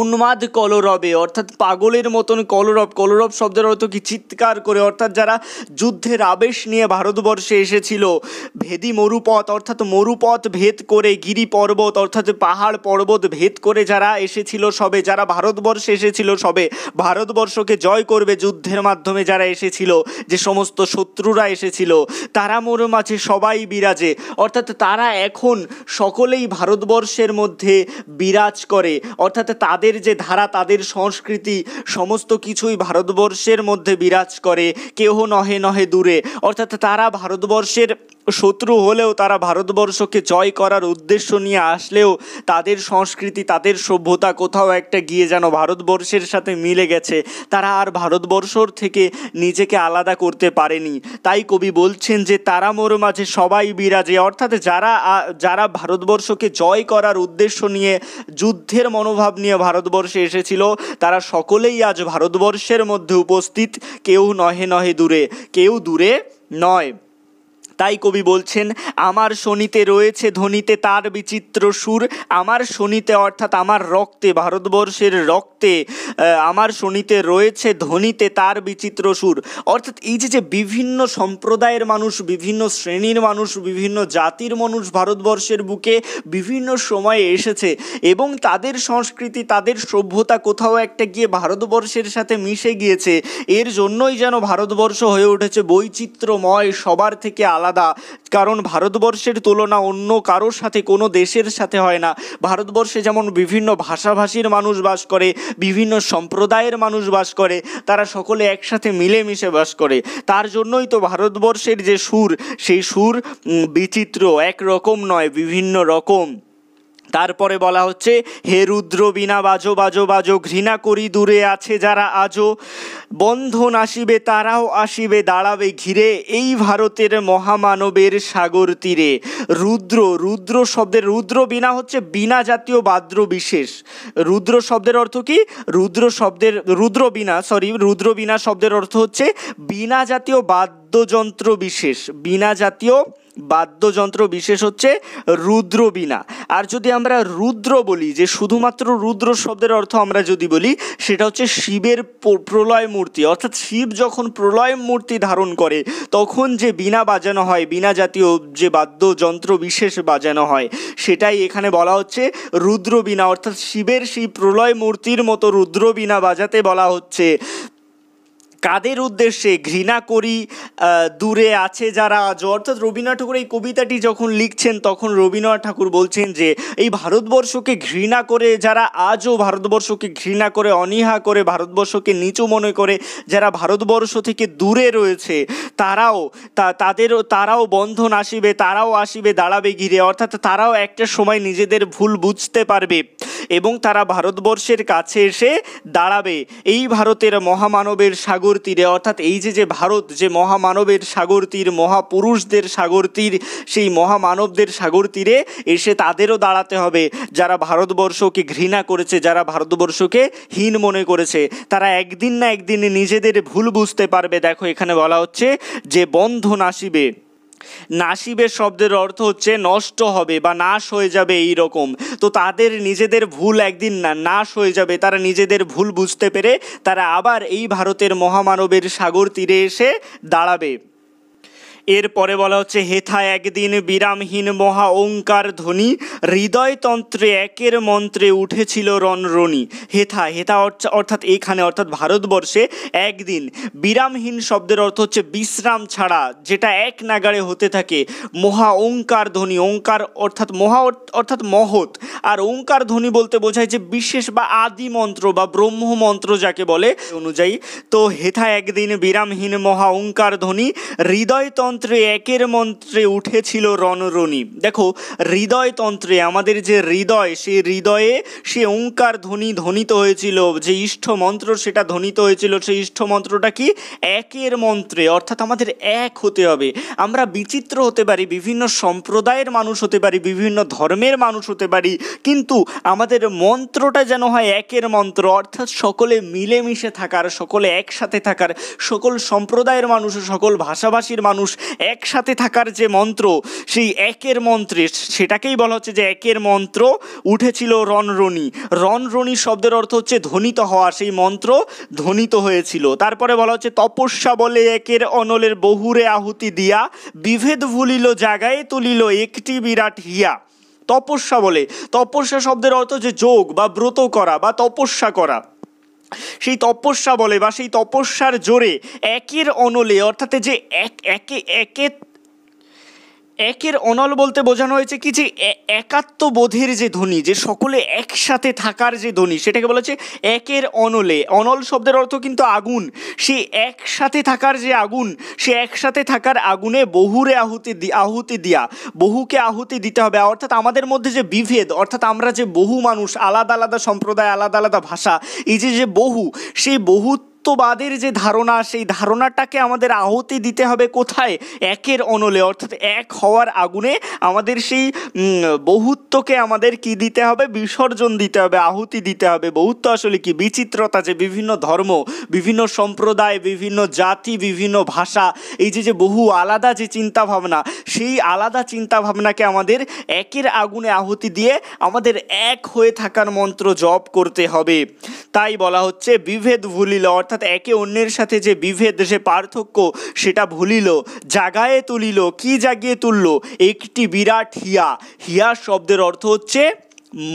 উন্মাদ কলরবে অর্থাৎ পাগলের মতন কলরব কলরব শব্দের অর্থ কি চিৎকার করে অর্থাৎ যারা যুদ্ধের আবেশ নিয়ে ভারতবর্ষে এসেছিল ভেদি মরুপথ অর্থাৎ মরুপথ ভেদ করে গিরি পর্বত অর্থাৎ পাহাড় পর্বত ভেদ করে যারা এসেছিল সবে যারা ভারতবর্ষে এসেছিল সবে ভারতবর্ষকে জয় করবে যুদ্ধের মাধ্যমে যারা এসেছিল যে সমস্ত শত্রুরা এসেছিল তারা মরু মাঝে সবাই বিরাজে অর্থাৎ তারা এখন সকলেই ভারতবর্ষের মধ্যে বিরাজ করে অর্থাৎ তাদের যে ধারা তাদের সংস্কৃতি সমস্ত কিছুই ভারতবর্ষের মধ্যে বিরাজ করে কেহ নহে নহে দূরে অর্থাৎ তারা ভারতবর্ষের শত্রু হলেও তারা ভারতবর্ষকে জয় করার উদ্দেশ্য নিয়ে আসলেও তাদের সংস্কৃতি তাদের সভ্যতা কোথাও একটা গিয়ে যেন ভারতবর্ষের সাথে মিলে গেছে তারা আর ভারতবর্ষর থেকে নিজেকে আলাদা করতে পারেনি তাই কবি বলছেন যে তারা মোর মাঝে সবাই বিরাজে অর্থাৎ যারা যারা ভারতবর্ষকে জয় করার উদ্দেশ্য নিয়ে যুদ্ধের মনোভাব নিয়ে ভারতবর্ষে এসেছিল তারা সকলেই আজ ভারতবর্ষের মধ্যে উপস্থিত কেউ নহে নহে দূরে কেউ দূরে নয় তাই কবি বলছেন আমার শনিতে রয়েছে ধনিতে তার বিচিত্র সুর আমার শনিতে অর্থাৎ আমার রক্তে ভারতবর্ষের রক্তে আমার শনিতে রয়েছে ধ্বনিতে তার বিচিত্র সুর অর্থাৎ এই যে যে বিভিন্ন সম্প্রদায়ের মানুষ বিভিন্ন শ্রেণীর মানুষ বিভিন্ন জাতির মানুষ ভারতবর্ষের বুকে বিভিন্ন সময়ে এসেছে এবং তাদের সংস্কৃতি তাদের সভ্যতা কোথাও একটা গিয়ে ভারতবর্ষের সাথে মিশে গিয়েছে এর জন্যই যেন ভারতবর্ষ হয়ে উঠেছে বৈচিত্র্যময় সবার থেকে আলাদা আলাদা কারণ ভারতবর্ষের তুলনা অন্য কারোর সাথে কোনো দেশের সাথে হয় না ভারতবর্ষে যেমন বিভিন্ন ভাষাভাষীর মানুষ বাস করে বিভিন্ন সম্প্রদায়ের মানুষ বাস করে তারা সকলে একসাথে মিলেমিশে বাস করে তার জন্যই তো ভারতবর্ষের যে সুর সেই সুর বিচিত্র একরকম নয় বিভিন্ন রকম তারপরে বলা হচ্ছে হে রুদ্র বিনা বাজো বাজো বাজো ঘৃণা করি দূরে আছে যারা আজও বন্ধন আসিবে তারাও আসিবে দাঁড়াবে ঘিরে এই ভারতের মহামানবের সাগর তীরে রুদ্র রুদ্র শব্দের রুদ্র বিনা হচ্ছে বিনা জাতীয় বাদ্র বিশেষ রুদ্র শব্দের অর্থ কি রুদ্র শব্দের রুদ্র বিনা সরি রুদ্র বিনা শব্দের অর্থ হচ্ছে বিনা জাতীয় বাদ বাদ্যযন্ত্র বিশেষ বিনা জাতীয় বাদ্যযন্ত্র বিশেষ হচ্ছে রুদ্র বিনা আর যদি আমরা রুদ্র বলি যে শুধুমাত্র রুদ্র শব্দের অর্থ আমরা যদি বলি সেটা হচ্ছে শিবের প্রলয় মূর্তি অর্থাৎ শিব যখন প্রলয় মূর্তি ধারণ করে তখন যে বীণা বাজানো হয় বীণা জাতীয় যে বাদ্যযন্ত্র বিশেষ বাজানো হয় সেটাই এখানে বলা হচ্ছে রুদ্র বিনা অর্থাৎ শিবের সেই প্রলয় মূর্তির মতো রুদ্র বিনা বাজাতে বলা হচ্ছে কাদের উদ্দেশ্যে ঘৃণা করি দূরে আছে যারা আজ অর্থাৎ রবীন্দ্রনাথ ঠাকুর এই কবিতাটি যখন লিখছেন তখন রবীন্দ্রনাথ ঠাকুর বলছেন যে এই ভারতবর্ষকে ঘৃণা করে যারা আজও ভারতবর্ষকে ঘৃণা করে অনীহা করে ভারতবর্ষকে নিচু মনে করে যারা ভারতবর্ষ থেকে দূরে রয়েছে তারাও তা তাদেরও তারাও বন্ধন আসিবে তারাও আসিবে দাঁড়াবে ঘিরে অর্থাৎ তারাও একটা সময় নিজেদের ভুল বুঝতে পারবে এবং তারা ভারতবর্ষের কাছে এসে দাঁড়াবে এই ভারতের মহামানবের সাগর সাগর তীরে অর্থাৎ এই যে যে ভারত যে মহামানবের সাগর তীর মহাপুরুষদের সাগর তীর সেই মহামানবদের সাগর তীরে এসে তাদেরও দাঁড়াতে হবে যারা ভারতবর্ষকে ঘৃণা করেছে যারা ভারতবর্ষকে হীন মনে করেছে তারা একদিন না একদিন নিজেদের ভুল বুঝতে পারবে দেখো এখানে বলা হচ্ছে যে বন্ধন আসিবে নাসিবের শব্দের অর্থ হচ্ছে নষ্ট হবে বা নাশ হয়ে যাবে এই রকম তো তাদের নিজেদের ভুল একদিন না নাশ হয়ে যাবে তারা নিজেদের ভুল বুঝতে পেরে তারা আবার এই ভারতের মহামানবের সাগর তীরে এসে দাঁড়াবে এরপরে বলা হচ্ছে হেথা একদিন বিরামহীন মহা ওঙ্কার ধ্বনি হৃদয়তন্ত্রে একের মন্ত্রে উঠেছিল রণরণী হেথা হেথা অর্থাৎ এখানে অর্থাৎ ভারতবর্ষে একদিন বিরামহীন শব্দের অর্থ হচ্ছে বিশ্রাম ছাড়া যেটা এক নাগারে হতে থাকে মহা ওঙ্কার ধ্বনি ওঙ্কার অর্থাৎ মহা অর্থাৎ মহৎ আর ওঙ্কার ধ্বনি বলতে বোঝায় যে বিশেষ বা আদি মন্ত্র বা ব্রহ্ম মন্ত্র যাকে বলে অনুযায়ী তো হেথা একদিন বিরামহীন মহা ওঙ্কার ধ্বনি হৃদয়তন্ত্র হৃদয়তন্ত্রে একের মন্ত্রে উঠেছিল রণরণী দেখো হৃদয়তন্ত্রে আমাদের যে হৃদয় সে হৃদয়ে সে ওঙ্কার ধ্বনি ধ্বনিত হয়েছিল যে ইষ্ঠ মন্ত্র সেটা ধ্বনিত হয়েছিল সেই ইষ্ঠ মন্ত্রটা কি একের মন্ত্রে অর্থাৎ আমাদের এক হতে হবে আমরা বিচিত্র হতে পারি বিভিন্ন সম্প্রদায়ের মানুষ হতে পারি বিভিন্ন ধর্মের মানুষ হতে পারি কিন্তু আমাদের মন্ত্রটা যেন হয় একের মন্ত্র অর্থাৎ সকলে মিলেমিশে থাকার সকলে একসাথে থাকার সকল সম্প্রদায়ের মানুষ সকল ভাষাভাষীর মানুষ একসাথে থাকার যে মন্ত্র সেই একের মন্ত্রে সেটাকেই বলা হচ্ছে যে একের মন্ত্র উঠেছিল রণরণী রণরণি শব্দের অর্থ হচ্ছে ধ্বনিত হওয়া সেই মন্ত্র ধ্বনিত হয়েছিল তারপরে বলা হচ্ছে তপস্যা বলে একের অনলের বহুরে আহুতি দিয়া বিভেদ ভুলিল জাগায় তুলিল একটি বিরাট হিয়া তপস্যা বলে তপস্যা শব্দের অর্থ যে যোগ বা ব্রত করা বা তপস্যা করা সেই তপস্যা বলে বা সেই তপস্যার জোরে একের অনলে অর্থাৎ যে এক একে একে একের অনল বলতে বোঝানো হয়েছে কি যে একাত্মবোধের যে ধ্বনি যে সকলে একসাথে থাকার যে ধ্বনি সেটাকে বলা হচ্ছে একের অনলে অনল শব্দের অর্থ কিন্তু আগুন সে একসাথে থাকার যে আগুন সে একসাথে থাকার আগুনে বহুরে আহুতি আহুতি দিয়া বহুকে আহুতি দিতে হবে অর্থাৎ আমাদের মধ্যে যে বিভেদ অর্থাৎ আমরা যে বহু মানুষ আলাদা আলাদা সম্প্রদায় আলাদা আলাদা ভাষা এই যে যে বহু সেই বহুত্ব অস্তিত্ববাদের যে ধারণা সেই ধারণাটাকে আমাদের আহতি দিতে হবে কোথায় একের অনলে অর্থাৎ এক হওয়ার আগুনে আমাদের সেই বহুত্বকে আমাদের কি দিতে হবে বিসর্জন দিতে হবে আহুতি দিতে হবে বহুত্ব আসলে কি বিচিত্রতা যে বিভিন্ন ধর্ম বিভিন্ন সম্প্রদায় বিভিন্ন জাতি বিভিন্ন ভাষা এই যে যে বহু আলাদা যে চিন্তা ভাবনা সেই আলাদা চিন্তা ভাবনাকে আমাদের একের আগুনে আহুতি দিয়ে আমাদের এক হয়ে থাকার মন্ত্র জপ করতে হবে তাই বলা হচ্ছে বিভেদ ভুলিল অর্থাৎ অর্থাৎ একে অন্যের সাথে যে বিভেদ যে পার্থক্য সেটা ভুলিল জাগায়ে তুলিল কি জাগিয়ে তুলল একটি বিরাট হিয়া হিয়া শব্দের অর্থ হচ্ছে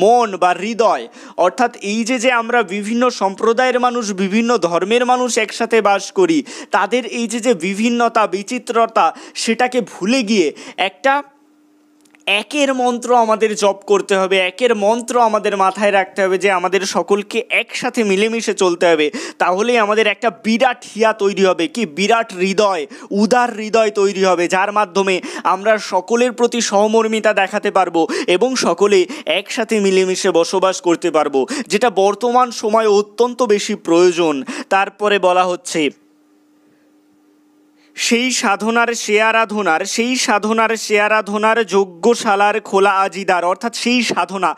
মন বা হৃদয় অর্থাৎ এই যে যে আমরা বিভিন্ন সম্প্রদায়ের মানুষ বিভিন্ন ধর্মের মানুষ একসাথে বাস করি তাদের এই যে যে বিভিন্নতা বিচিত্রতা সেটাকে ভুলে গিয়ে একটা একের মন্ত্র আমাদের জপ করতে হবে একের মন্ত্র আমাদের মাথায় রাখতে হবে যে আমাদের সকলকে একসাথে মিলেমিশে চলতে হবে তাহলেই আমাদের একটা বিরাট হিয়া তৈরি হবে কি বিরাট হৃদয় উদার হৃদয় তৈরি হবে যার মাধ্যমে আমরা সকলের প্রতি সহমর্মিতা দেখাতে পারবো এবং সকলে একসাথে মিলেমিশে বসবাস করতে পারবো যেটা বর্তমান সময় অত্যন্ত বেশি প্রয়োজন তারপরে বলা হচ্ছে সেই সাধনার শেয়ারাধনার সেই সাধনার শেয়ারাধনার যজ্ঞশালার খোলা আজিদার অর্থাৎ সেই সাধনা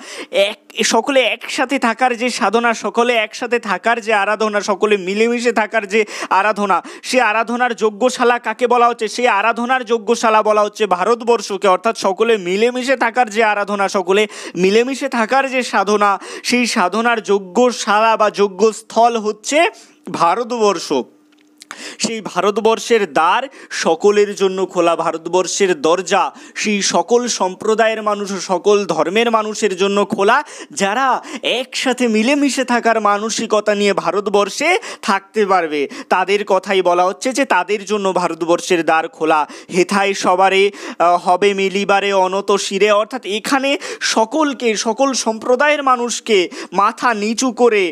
এক সকলে একসাথে থাকার যে সাধনা সকলে একসাথে থাকার যে আরাধনা সকলে মিলেমিশে থাকার যে আরাধনা সে আরাধনার যজ্ঞশালা কাকে বলা হচ্ছে সেই আরাধনার যজ্ঞশালা বলা হচ্ছে ভারতবর্ষকে অর্থাৎ সকলে মিলেমিশে থাকার যে আরাধনা সকলে মিলেমিশে থাকার যে সাধনা সেই সাধনার যজ্ঞশালা বা যজ্ঞস্থল হচ্ছে ভারতবর্ষ সেই ভারতবর্ষের দ্বার সকলের জন্য খোলা ভারতবর্ষের দরজা সেই সকল সম্প্রদায়ের মানুষ সকল ধর্মের মানুষের জন্য খোলা যারা একসাথে মিলেমিশে থাকার মানসিকতা নিয়ে ভারতবর্ষে থাকতে পারবে তাদের কথাই বলা হচ্ছে যে তাদের জন্য ভারতবর্ষের দ্বার খোলা হেথায় সবারে হবে মিলিবারে অনত শিরে অর্থাৎ এখানে সকলকে সকল সম্প্রদায়ের মানুষকে মাথা নিচু করে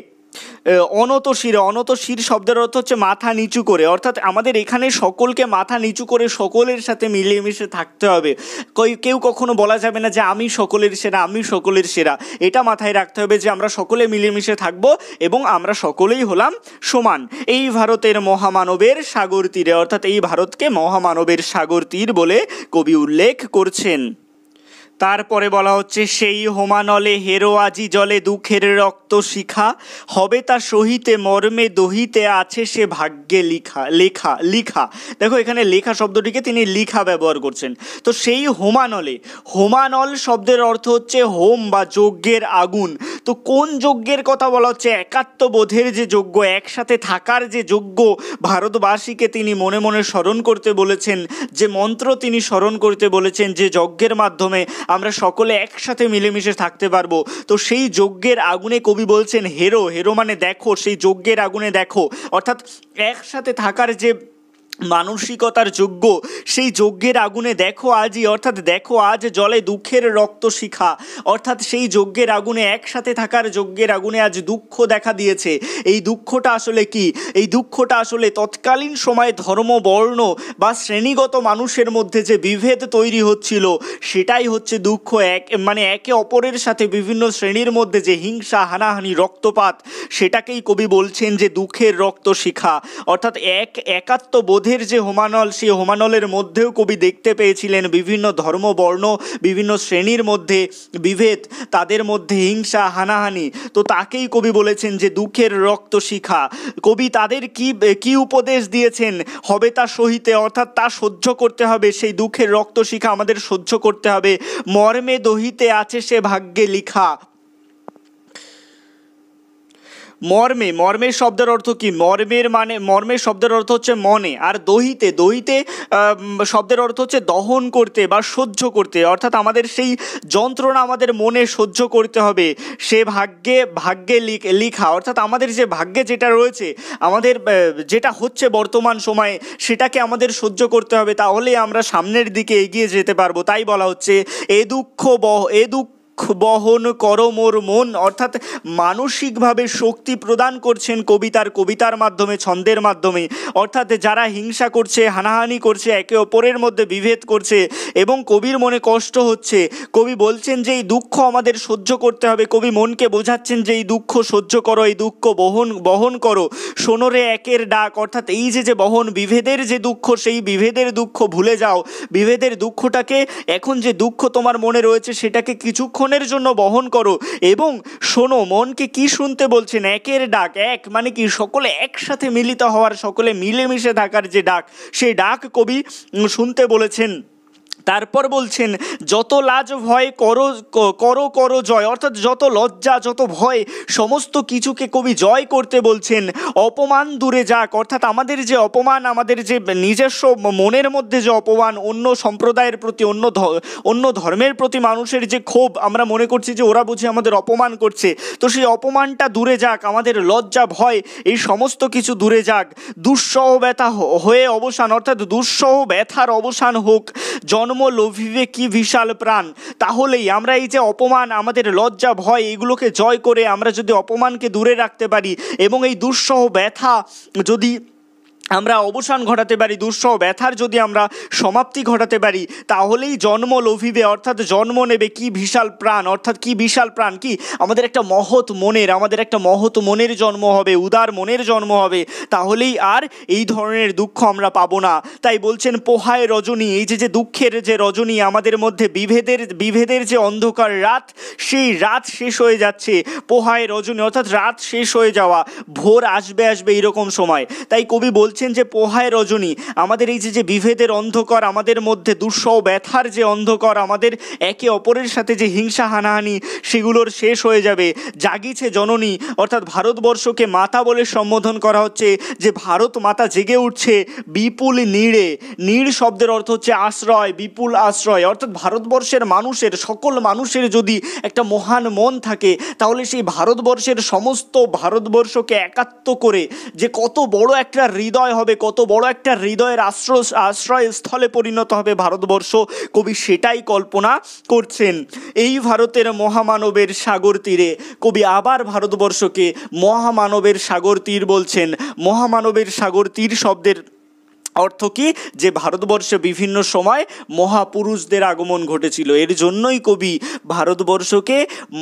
অনতশির অনতশির শব্দের অর্থ হচ্ছে মাথা নিচু করে অর্থাৎ আমাদের এখানে সকলকে মাথা নিচু করে সকলের সাথে মিলেমিশে থাকতে হবে কেউ কখনো বলা যাবে না যে আমি সকলের সেরা আমি সকলের সেরা এটা মাথায় রাখতে হবে যে আমরা সকলে মিলেমিশে থাকব এবং আমরা সকলেই হলাম সমান এই ভারতের মহামানবের সাগর তীরে অর্থাৎ এই ভারতকে মহামানবের সাগর তীর বলে কবি উল্লেখ করছেন তারপরে বলা হচ্ছে সেই হোমানলে হেরোয়াজি জলে দুঃখের রক্ত শিখা হবে তা সহিতে মর্মে দহিতে আছে সে ভাগ্যে লিখা লেখা লিখা দেখো এখানে লেখা শব্দটিকে তিনি লিখা ব্যবহার করছেন তো সেই হোমানলে হোমানল শব্দের অর্থ হচ্ছে হোম বা যজ্ঞের আগুন তো কোন যজ্ঞের কথা বলা হচ্ছে একাত্মবোধের যে যজ্ঞ একসাথে থাকার যে যজ্ঞ ভারতবাসীকে তিনি মনে মনে স্মরণ করতে বলেছেন যে মন্ত্র তিনি স্মরণ করতে বলেছেন যে যজ্ঞের মাধ্যমে আমরা সকলে একসাথে মিলেমিশে থাকতে পারবো তো সেই যজ্ঞের আগুনে কবি বলছেন হেরো হেরো মানে দেখো সেই যজ্ঞের আগুনে দেখো অর্থাৎ একসাথে থাকার যে মানসিকতার যোগ্য সেই যজ্ঞের আগুনে দেখো আজই অর্থাৎ দেখো আজ জলে দুঃখের রক্ত শিখা অর্থাৎ সেই যজ্ঞের আগুনে একসাথে থাকার যজ্ঞের আগুনে আজ দুঃখ দেখা দিয়েছে এই দুঃখটা আসলে কি এই দুঃখটা আসলে তৎকালীন সময়ে ধর্ম বর্ণ বা শ্রেণীগত মানুষের মধ্যে যে বিভেদ তৈরি হচ্ছিল সেটাই হচ্ছে দুঃখ এক মানে একে অপরের সাথে বিভিন্ন শ্রেণীর মধ্যে যে হিংসা হানাহানি রক্তপাত সেটাকেই কবি বলছেন যে দুঃখের রক্ত শিখা অর্থাৎ এক একাত্মবোধে মধ্যের যে হোমানল সেই হোমানলের মধ্যেও কবি দেখতে পেয়েছিলেন বিভিন্ন ধর্ম বর্ণ বিভিন্ন শ্রেণীর মধ্যে বিভেদ তাদের মধ্যে হিংসা হানাহানি তো তাকেই কবি বলেছেন যে দুঃখের রক্ত শিখা কবি তাদের কি কি উপদেশ দিয়েছেন হবে তা সহিতে অর্থাৎ তা সহ্য করতে হবে সেই দুঃখের রক্ত শিখা আমাদের সহ্য করতে হবে মর্মে দহিতে আছে সে ভাগ্যে লিখা মর্মে মর্মের শব্দের অর্থ কি মর্মের মানে মর্মের শব্দের অর্থ হচ্ছে মনে আর দহিতে দহিতে শব্দের অর্থ হচ্ছে দহন করতে বা সহ্য করতে অর্থাৎ আমাদের সেই যন্ত্রণা আমাদের মনে সহ্য করতে হবে সে ভাগ্যে ভাগ্যে লিখা অর্থাৎ আমাদের যে ভাগ্যে যেটা রয়েছে আমাদের যেটা হচ্ছে বর্তমান সময়ে সেটাকে আমাদের সহ্য করতে হবে তাহলে আমরা সামনের দিকে এগিয়ে যেতে পারবো তাই বলা হচ্ছে এ দুঃখ বহ এ দুঃখ বহন করো মোর মন অর্থাৎ মানসিকভাবে শক্তি প্রদান করছেন কবিতার কবিতার মাধ্যমে ছন্দের মাধ্যমে অর্থাৎ যারা হিংসা করছে হানাহানি করছে একে অপরের মধ্যে বিভেদ করছে এবং কবির মনে কষ্ট হচ্ছে কবি বলছেন যে এই দুঃখ আমাদের সহ্য করতে হবে কবি মনকে বোঝাচ্ছেন যে এই দুঃখ সহ্য করো এই দুঃখ বহন বহন করো সোনরে একের ডাক অর্থাৎ এই যে যে বহন বিভেদের যে দুঃখ সেই বিভেদের দুঃখ ভুলে যাও বিভেদের দুঃখটাকে এখন যে দুঃখ তোমার মনে রয়েছে সেটাকে কিছুক্ষণ জীবনের জন্য বহন করো এবং শোনো মনকে কি শুনতে বলছেন একের ডাক এক মানে কি সকলে একসাথে মিলিত হওয়ার সকলে মিলেমিশে থাকার যে ডাক সেই ডাক কবি শুনতে বলেছেন তারপর বলছেন যত লাজ ভয় করো করো করো জয় অর্থাৎ যত লজ্জা যত ভয় সমস্ত কিছুকে কবি জয় করতে বলছেন অপমান দূরে যাক অর্থাৎ আমাদের যে অপমান আমাদের যে নিজস্ব মনের মধ্যে যে অপমান অন্য সম্প্রদায়ের প্রতি অন্য অন্য ধর্মের প্রতি মানুষের যে ক্ষোভ আমরা মনে করছি যে ওরা বুঝে আমাদের অপমান করছে তো সেই অপমানটা দূরে যাক আমাদের লজ্জা ভয় এই সমস্ত কিছু দূরে যাক দুঃসহ ব্যথা হয়ে অবসান অর্থাৎ দুঃসহ ব্যথার অবসান হোক জন্ম ধর্ম লোভিবে কি বিশাল প্রাণ তাহলেই আমরা এই যে অপমান আমাদের লজ্জা ভয় এগুলোকে জয় করে আমরা যদি অপমানকে দূরে রাখতে পারি এবং এই দুঃসহ ব্যথা যদি আমরা অবসান ঘটাতে পারি দুঃসহ ব্যথার যদি আমরা সমাপ্তি ঘটাতে পারি তাহলেই জন্ম লোভিবে অর্থাৎ জন্ম নেবে কি বিশাল প্রাণ অর্থাৎ কি বিশাল প্রাণ কি আমাদের একটা মহৎ মনের আমাদের একটা মহৎ মনের জন্ম হবে উদার মনের জন্ম হবে তাহলেই আর এই ধরনের দুঃখ আমরা পাবো না তাই বলছেন পোহায় রজনী এই যে যে দুঃখের যে রজনী আমাদের মধ্যে বিভেদের বিভেদের যে অন্ধকার রাত সেই রাত শেষ হয়ে যাচ্ছে পোহায় রজনী অর্থাৎ রাত শেষ হয়ে যাওয়া ভোর আসবে আসবে এইরকম সময় তাই কবি বলছে দেখছেন যে পোহায় রজনী আমাদের এই যে যে বিভেদের অন্ধকার আমাদের মধ্যে দুঃস ব্যথার যে অন্ধকার আমাদের একে অপরের সাথে যে হিংসা হানাহানি সেগুলোর শেষ হয়ে যাবে জাগিছে জননী অর্থাৎ ভারতবর্ষকে মাতা বলে সম্বোধন করা হচ্ছে যে ভারত মাতা জেগে উঠছে বিপুল নীড়ে নীড় শব্দের অর্থ হচ্ছে আশ্রয় বিপুল আশ্রয় অর্থাৎ ভারতবর্ষের মানুষের সকল মানুষের যদি একটা মহান মন থাকে তাহলে সেই ভারতবর্ষের সমস্ত ভারতবর্ষকে একাত্ম করে যে কত বড় একটা হৃদয় বিস্ময় হবে কত বড় একটা হৃদয়ের আশ্রয় আশ্রয়স্থলে পরিণত হবে ভারতবর্ষ কবি সেটাই কল্পনা করছেন এই ভারতের মহামানবের সাগর তীরে কবি আবার ভারতবর্ষকে মহামানবের সাগর তীর বলছেন মহামানবের সাগর তীর শব্দের অর্থ কি যে ভারতবর্ষে বিভিন্ন সময় মহাপুরুষদের আগমন ঘটেছিল এর জন্যই কবি ভারতবর্ষকে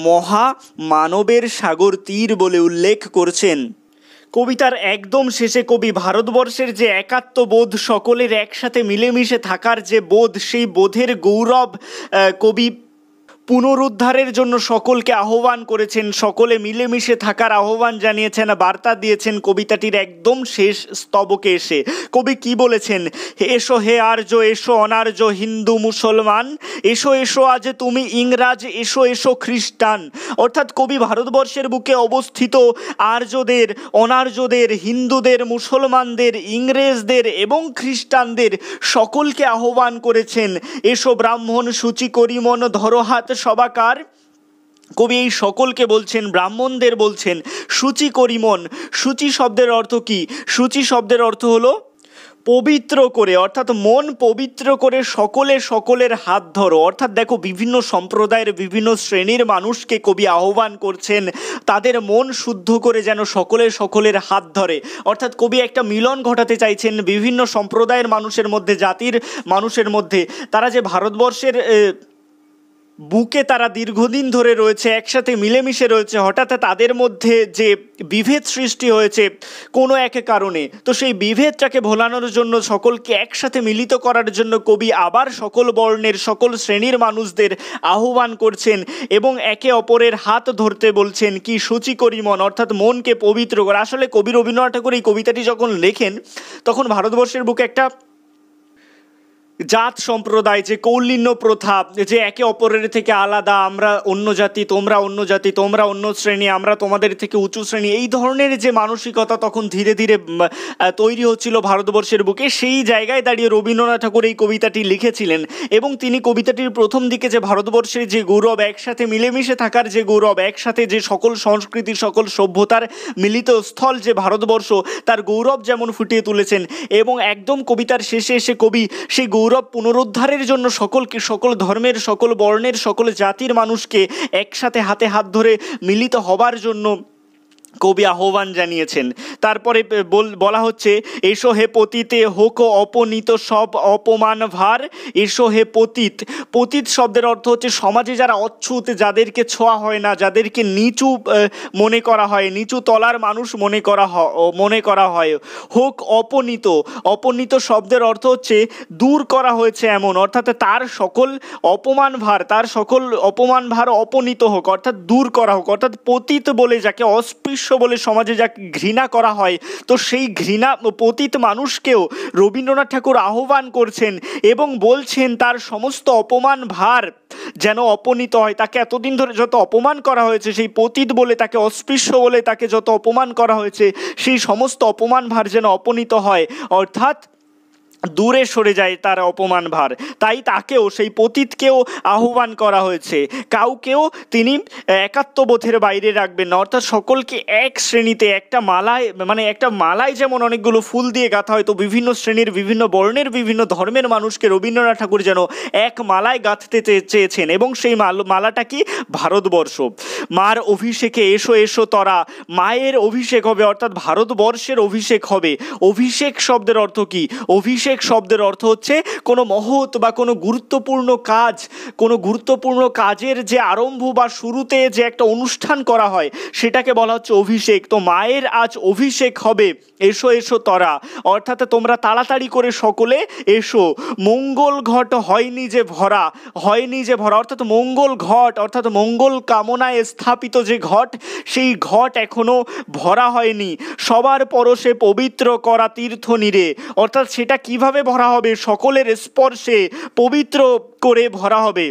মহা মানবের সাগর তীর বলে উল্লেখ করছেন কবিতার একদম শেষে কবি ভারতবর্ষের যে একাত্ম বোধ সকলের একসাথে মিলেমিশে থাকার যে বোধ সেই বোধের গৌরব কবি পুনরুদ্ধারের জন্য সকলকে আহ্বান করেছেন সকলে মিলেমিশে থাকার আহ্বান জানিয়েছেন বার্তা দিয়েছেন কবিতাটির একদম শেষ স্তবকে এসে কবি কি বলেছেন এসো হে আর্য এসো অনার্য হিন্দু মুসলমান এসো এসো আজ তুমি ইংরাজ এসো এসো খ্রিস্টান অর্থাৎ কবি ভারতবর্ষের বুকে অবস্থিত আর্যদের অনার্যদের হিন্দুদের মুসলমানদের ইংরেজদের এবং খ্রিস্টানদের সকলকে আহ্বান করেছেন এসো ব্রাহ্মণ সূচি করিমন ধরো হাত সবাকার কবি এই সকলকে বলছেন ব্রাহ্মণদের বলছেন সূচি করিমন সূচি শব্দের অর্থ কি সূচি শব্দের অর্থ হলো পবিত্র করে অর্থাৎ মন পবিত্র করে সকলে সকলের হাত ধরো অর্থাৎ দেখো বিভিন্ন সম্প্রদায়ের বিভিন্ন শ্রেণীর মানুষকে কবি আহ্বান করছেন তাদের মন শুদ্ধ করে যেন সকলে সকলের হাত ধরে অর্থাৎ কবি একটা মিলন ঘটাতে চাইছেন বিভিন্ন সম্প্রদায়ের মানুষের মধ্যে জাতির মানুষের মধ্যে তারা যে ভারতবর্ষের বুকে তারা দীর্ঘদিন ধরে রয়েছে একসাথে মিলেমিশে রয়েছে হঠাৎ তাদের মধ্যে যে বিভেদ সৃষ্টি হয়েছে কোনো এক কারণে তো সেই বিভেদটাকে ভোলানোর জন্য সকলকে একসাথে মিলিত করার জন্য কবি আবার সকল বর্ণের সকল শ্রেণীর মানুষদের আহ্বান করছেন এবং একে অপরের হাত ধরতে বলছেন কি সূচি করি মন অর্থাৎ মনকে পবিত্র করে আসলে কবি রবীন্দ্রনাথ ঠাকুর এই কবিতাটি যখন লেখেন তখন ভারতবর্ষের বুকে একটা জাত সম্প্রদায় যে কৌলিন্য প্রথা যে একে অপরের থেকে আলাদা আমরা অন্য জাতি তোমরা অন্য জাতি তোমরা অন্য শ্রেণী আমরা তোমাদের থেকে উঁচু শ্রেণী এই ধরনের যে মানসিকতা তখন ধীরে ধীরে তৈরি হচ্ছিল ভারতবর্ষের বুকে সেই জায়গায় দাঁড়িয়ে রবীন্দ্রনাথ ঠাকুর এই কবিতাটি লিখেছিলেন এবং তিনি কবিতাটির প্রথম দিকে যে ভারতবর্ষের যে গৌরব একসাথে মিলেমিশে থাকার যে গৌরব একসাথে যে সকল সংস্কৃতি সকল সভ্যতার মিলিত স্থল যে ভারতবর্ষ তার গৌরব যেমন ফুটিয়ে তুলেছেন এবং একদম কবিতার শেষে এসে কবি সেই গৌরব গৌরব পুনরুদ্ধারের জন্য সকলকে সকল ধর্মের সকল বর্ণের সকল জাতির মানুষকে একসাথে হাতে হাত ধরে মিলিত হবার জন্য কবি আহ্বান জানিয়েছেন তারপরে বলা হচ্ছে এসো হে পতিতে হোক অপনীত সব অপমান ভার এসো হে পতিত পতিত শব্দের অর্থ হচ্ছে সমাজে যারা অচ্ছুত যাদেরকে ছোঁয়া হয় না যাদেরকে নিচু মনে করা হয় নিচু তলার মানুষ মনে করা মনে করা হয় হোক অপনীত অপনীত শব্দের অর্থ হচ্ছে দূর করা হয়েছে এমন অর্থাৎ তার সকল অপমান ভার তার সকল অপমান ভার অপনীত হোক অর্থাৎ দূর করা হোক অর্থাৎ পতিত বলে যাকে অস্পৃশ্য অদৃশ্য বলে সমাজে যা ঘৃণা করা হয় তো সেই ঘৃণা পতিত মানুষকেও রবীন্দ্রনাথ ঠাকুর আহ্বান করছেন এবং বলছেন তার সমস্ত অপমান ভার যেন অপনীত হয় তাকে এতদিন ধরে যত অপমান করা হয়েছে সেই পতিত বলে তাকে অস্পৃশ্য বলে তাকে যত অপমান করা হয়েছে সেই সমস্ত অপমান ভার যেন অপনীত হয় অর্থাৎ দূরে সরে যায় তার অপমান ভার তাই তাকেও সেই পতীতকেও আহ্বান করা হয়েছে কাউকেও তিনি একাত্মবোধের বাইরে রাখবেন না অর্থাৎ সকলকে এক শ্রেণীতে একটা মালায় মানে একটা মালায় যেমন অনেকগুলো ফুল দিয়ে গাঁথা হয় তো বিভিন্ন শ্রেণীর বিভিন্ন বর্ণের বিভিন্ন ধর্মের মানুষকে রবীন্দ্রনাথ ঠাকুর যেন এক মালায় গাঁথতে চেয়েছেন এবং সেই মালাটা কি ভারতবর্ষ মার অভিষেকে এসো এসো তরা মায়ের অভিষেক হবে অর্থাৎ ভারতবর্ষের অভিষেক হবে অভিষেক শব্দের অর্থ কি অভিষেক অভিষেক শব্দের অর্থ হচ্ছে কোনো মহৎ বা কোনো গুরুত্বপূর্ণ কাজ কোনো গুরুত্বপূর্ণ কাজের যে আরম্ভ বা শুরুতে যে একটা অনুষ্ঠান করা হয় সেটাকে বলা হচ্ছে অভিষেক তো মায়ের আজ অভিষেক হবে এসো এসো তরা অর্থাৎ তোমরা তাড়াতাড়ি করে সকলে এসো মঙ্গল ঘট হয়নি যে ভরা হয়নি যে ভরা অর্থাৎ মঙ্গল ঘট অর্থাৎ মঙ্গল কামনায় স্থাপিত যে ঘট সেই ঘট এখনও ভরা হয়নি সবার পরশে পবিত্র করা তীর্থ নিরে অর্থাৎ সেটা কিভাবে ভরা হবে সকলের স্পর্শে পবিত্র করে ভরা হবে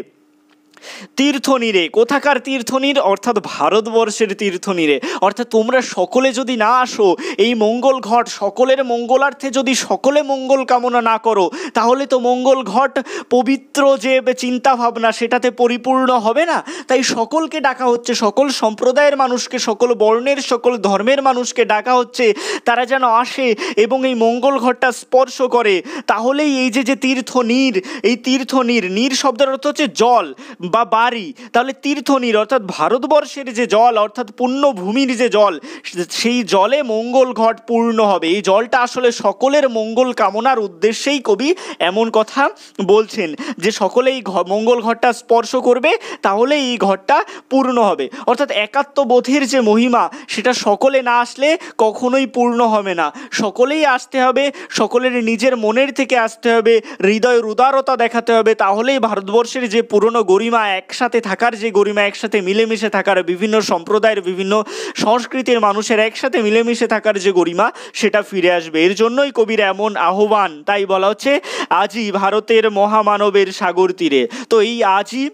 তীর্থনীরে কোথাকার তীর্থনীর অর্থাৎ ভারতবর্ষের তীর্থনীরে অর্থাৎ তোমরা সকলে যদি না আসো এই মঙ্গল ঘট সকলের মঙ্গলার্থে যদি সকলে মঙ্গল কামনা না করো তাহলে তো মঙ্গল ঘট পবিত্র যে চিন্তা ভাবনা সেটাতে পরিপূর্ণ হবে না তাই সকলকে ডাকা হচ্ছে সকল সম্প্রদায়ের মানুষকে সকল বর্ণের সকল ধর্মের মানুষকে ডাকা হচ্ছে তারা যেন আসে এবং এই মঙ্গল ঘটটা স্পর্শ করে তাহলেই এই যে যে তীর্থ নীর এই তীর্থ নীর নীর শব্দের অর্থ হচ্ছে জল বা বাড়ি তাহলে তীর্থনীর অর্থাৎ ভারতবর্ষের যে জল অর্থাৎ পুণ্যভূমির যে জল সেই জলে মঙ্গল ঘট পূর্ণ হবে এই জলটা আসলে সকলের মঙ্গল কামনার উদ্দেশ্যেই কবি এমন কথা বলছেন যে সকলে এই মঙ্গল ঘরটা স্পর্শ করবে তাহলে এই ঘরটা পূর্ণ হবে অর্থাৎ একাত্মবোধের যে মহিমা সেটা সকলে না আসলে কখনোই পূর্ণ হবে না সকলেই আসতে হবে সকলের নিজের মনের থেকে আসতে হবে হৃদয়ের উদারতা দেখাতে হবে তাহলেই ভারতবর্ষের যে পুরনো গরিমা গরিমা একসাথে থাকার যে গরিমা একসাথে মিলেমিশে থাকার বিভিন্ন সম্প্রদায়ের বিভিন্ন সংস্কৃতির মানুষের একসাথে মিলেমিশে থাকার যে গরিমা সেটা ফিরে আসবে এর জন্যই কবির এমন আহ্বান তাই বলা হচ্ছে আজই ভারতের মহামানবের সাগর তীরে তো এই আজই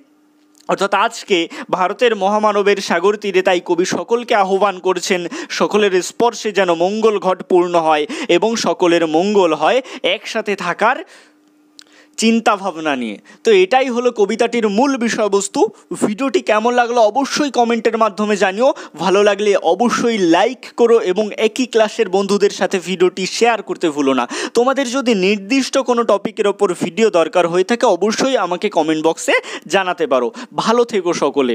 অর্থাৎ আজকে ভারতের মহামানবের সাগর তীরে তাই কবি সকলকে আহ্বান করছেন সকলের স্পর্শে যেন মঙ্গল ঘট পূর্ণ হয় এবং সকলের মঙ্গল হয় একসাথে থাকার চিন্তা ভাবনা নিয়ে তো এটাই হলো কবিতাটির মূল বিষয়বস্তু ভিডিওটি কেমন লাগলো অবশ্যই কমেন্টের মাধ্যমে জানিও ভালো লাগলে অবশ্যই লাইক করো এবং একই ক্লাসের বন্ধুদের সাথে ভিডিওটি শেয়ার করতে ভুলো না তোমাদের যদি নির্দিষ্ট কোনো টপিকের ওপর ভিডিও দরকার হয়ে থাকে অবশ্যই আমাকে কমেন্ট বক্সে জানাতে পারো ভালো থেকো সকলে